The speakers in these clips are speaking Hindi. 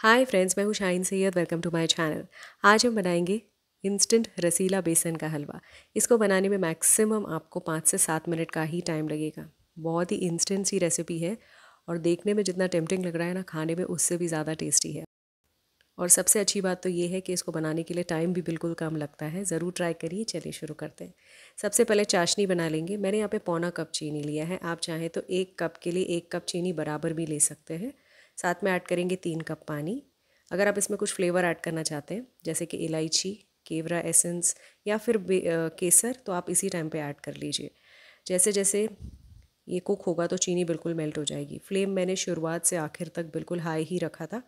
हाय फ्रेंड्स मैं हूँ Shine Syed welcome to my channel आज हम बनाएंगे इंस्टेंट रसीला बेसन का हलवा इसको बनाने में मैक्सिमम आपको पाँच से सात मिनट का ही टाइम लगेगा बहुत ही इंस्टेंट सी रेसिपी है और देखने में जितना टेम्पटिंग लग रहा है ना खाने में उससे भी ज़्यादा टेस्टी है और सबसे अच्छी बात तो ये है कि इसको बनाने के लिए टाइम भी बिल्कुल कम लगता है ज़रूर ट्राई करिए चलिए शुरू करते हैं सबसे पहले चाशनी बना लेंगे मैंने यहाँ पे पौना कप चीनी लिया है आप चाहें तो एक कप के लिए एक कप चीनी बराबर भी ले सकते हैं साथ में ऐड करेंगे तीन कप पानी अगर आप इसमें कुछ फ्लेवर ऐड करना चाहते हैं जैसे कि इलायची केवरा एसेंस या फिर केसर तो आप इसी टाइम पे ऐड कर लीजिए जैसे जैसे ये कुक होगा तो चीनी बिल्कुल मेल्ट हो जाएगी फ्लेम मैंने शुरुआत से आखिर तक बिल्कुल हाई ही रखा था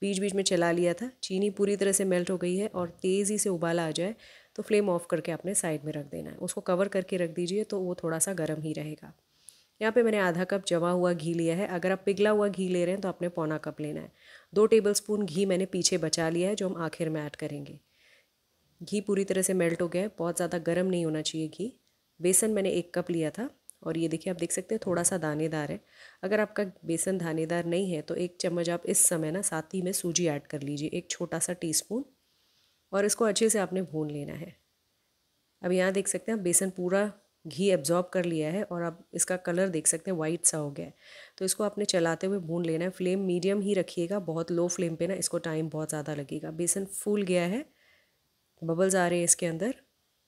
बीच बीच में चला लिया था चीनी पूरी तरह से मेल्ट हो गई है और तेज़ी से उबाला आ जाए तो फ्लेम ऑफ करके आपने साइड में रख देना है उसको कवर करके रख दीजिए तो वो थोड़ा सा गर्म ही रहेगा यहाँ पे मैंने आधा कप जमा हुआ घी लिया है अगर आप पिघला हुआ घी ले रहे हैं तो आपने पौना कप लेना है दो टेबलस्पून घी मैंने पीछे बचा लिया है जो हम आखिर में ऐड करेंगे घी पूरी तरह से मेल्ट हो गया है बहुत ज़्यादा गर्म नहीं होना चाहिए घी बेसन मैंने एक कप लिया था और ये देखिए आप देख सकते हैं थोड़ा सा दानेदार है अगर आपका बेसन दानेदार नहीं है तो एक चम्मच आप इस समय ना साथ ही में सूजी ऐड कर लीजिए एक छोटा सा टी और इसको अच्छे से आपने भून लेना है अब यहाँ देख सकते हैं बेसन पूरा घी एब्जॉर्ब कर लिया है और आप इसका कलर देख सकते हैं वाइट सा हो गया है तो इसको आपने चलाते हुए भून लेना है फ्लेम मीडियम ही रखिएगा बहुत लो फ्लेम पे ना इसको टाइम बहुत ज़्यादा लगेगा बेसन फूल गया है बबल्स आ रहे हैं इसके अंदर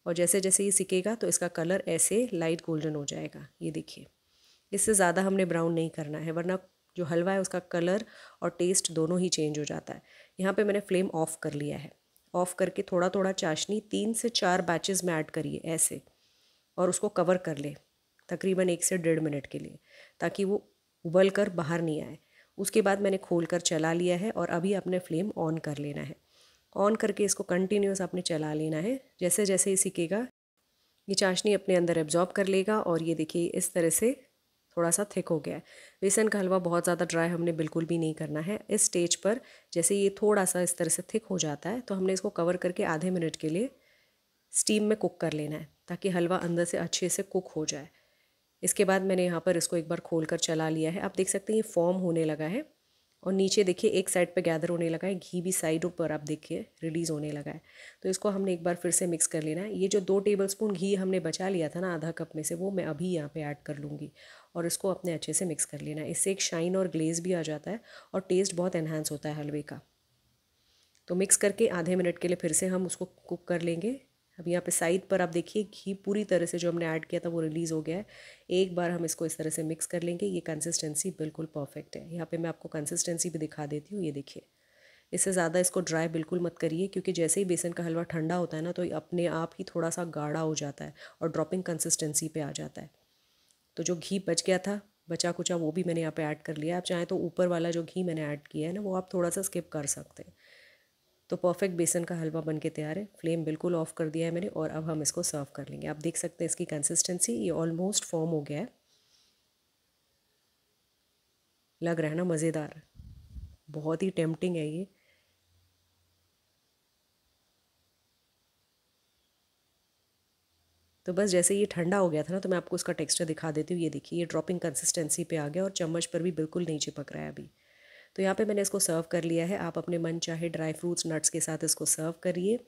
और जैसे जैसे ये सिकेगा तो इसका कलर ऐसे लाइट गोल्डन हो जाएगा ये देखिए इससे ज़्यादा हमने ब्राउन नहीं करना है वरना जो हलवा है उसका कलर और टेस्ट दोनों ही चेंज हो जाता है यहाँ पर मैंने फ्लेम ऑफ़ कर लिया है ऑफ़ करके थोड़ा थोड़ा चाशनी तीन से चार बैचेज में ऐड करिए ऐसे और उसको कवर कर ले तकरीबन एक से डेढ़ मिनट के लिए ताकि वो उबल कर बाहर नहीं आए उसके बाद मैंने खोल कर चला लिया है और अभी अपने फ्लेम ऑन कर लेना है ऑन करके इसको कंटिन्यूस आपने चला लेना है जैसे जैसे ये सीखेगा ये चाशनी अपने अंदर एब्जॉर्ब कर लेगा और ये देखिए इस तरह से थोड़ा सा थिक हो गया है बेसन का हलवा बहुत ज़्यादा ड्राई हमने बिल्कुल भी नहीं करना है इस स्टेज पर जैसे ये थोड़ा सा इस तरह से थिक हो जाता है तो हमने इसको कवर करके आधे मिनट के लिए स्टीम में कुक कर लेना है ताकि हलवा अंदर से अच्छे से कुक हो जाए इसके बाद मैंने यहाँ पर इसको एक बार खोल कर चला लिया है आप देख सकते हैं ये फॉर्म होने लगा है और नीचे देखिए एक साइड पे गैदर होने लगा है घी भी साइडों पर आप देखिए रिलीज़ होने लगा है तो इसको हमने एक बार फिर से मिक्स कर लेना है ये जो दो टेबलस्पून घी हमने बचा लिया था ना आधा कप में से वो मैं अभी यहाँ पे ऐड कर लूँगी और इसको अपने अच्छे से मिक्स कर लेना है इससे एक शाइन और ग्लेज भी आ जाता है और टेस्ट बहुत एनहांस होता है हलवे का तो मिक्स करके आधे मिनट के लिए फिर से हम उसको कुक कर लेंगे अब यहाँ पे साइड पर आप देखिए घी पूरी तरह से जो हमने ऐड किया था वो रिलीज़ हो गया है एक बार हम इसको इस तरह से मिक्स कर लेंगे ये कंसिस्टेंसी बिल्कुल परफेक्ट है यहाँ पे मैं आपको कंसिस्टेंसी भी दिखा देती हूँ ये देखिए इससे ज़्यादा इसको ड्राई बिल्कुल मत करिए क्योंकि जैसे ही बेसन का हलवा ठंडा होता है ना तो अपने आप ही थोड़ा सा गाढ़ा हो जाता है और ड्रॉपिंग कंसिस्टेंसी पर आ जाता है तो जो घी बच गया था बचा कुचा वो भी मैंने यहाँ पर ऐड कर लिया आप चाहें तो ऊपर वाला जो घी मैंने ऐड किया है ना वो आप थोड़ा सा स्किप कर सकते हैं तो परफेक्ट बेसन का हलवा बन के तैयार है फ्लेम बिल्कुल ऑफ कर दिया है मैंने और अब हम इसको सर्व कर लेंगे आप देख सकते हैं इसकी कंसिस्टेंसी ये ऑलमोस्ट फॉर्म हो गया है लग रहा है ना मज़ेदार बहुत ही टेम्पटिंग है ये तो बस जैसे ये ठंडा हो गया था ना तो मैं आपको उसका टेक्सचर दिखा देती हूँ ये देखिए ये ड्रॉपिंग कंसिस्टेंसी पे आ गया और चम्मच पर भी बिल्कुल नहीं चिपक रहा है अभी तो यहाँ पे मैंने इसको सर्व कर लिया है आप अपने मन चाहे ड्राई फ्रूट्स नट्स के साथ इसको सर्व करिए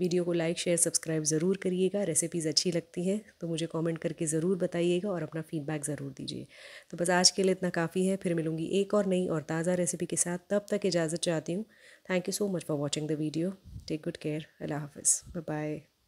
वीडियो को लाइक शेयर सब्सक्राइब ज़रूर करिएगा रेसिपीज़ अच्छी लगती हैं तो मुझे कमेंट करके ज़रूर बताइएगा और अपना फीडबैक ज़रूर दीजिए तो बस आज के लिए इतना काफ़ी है फिर मिलूँगी एक और नई और ताज़ा रेसिपी के साथ तब तक इजाज़त चाहती हूँ thank you so much for watching the video take good care Allah हाफ़ बाय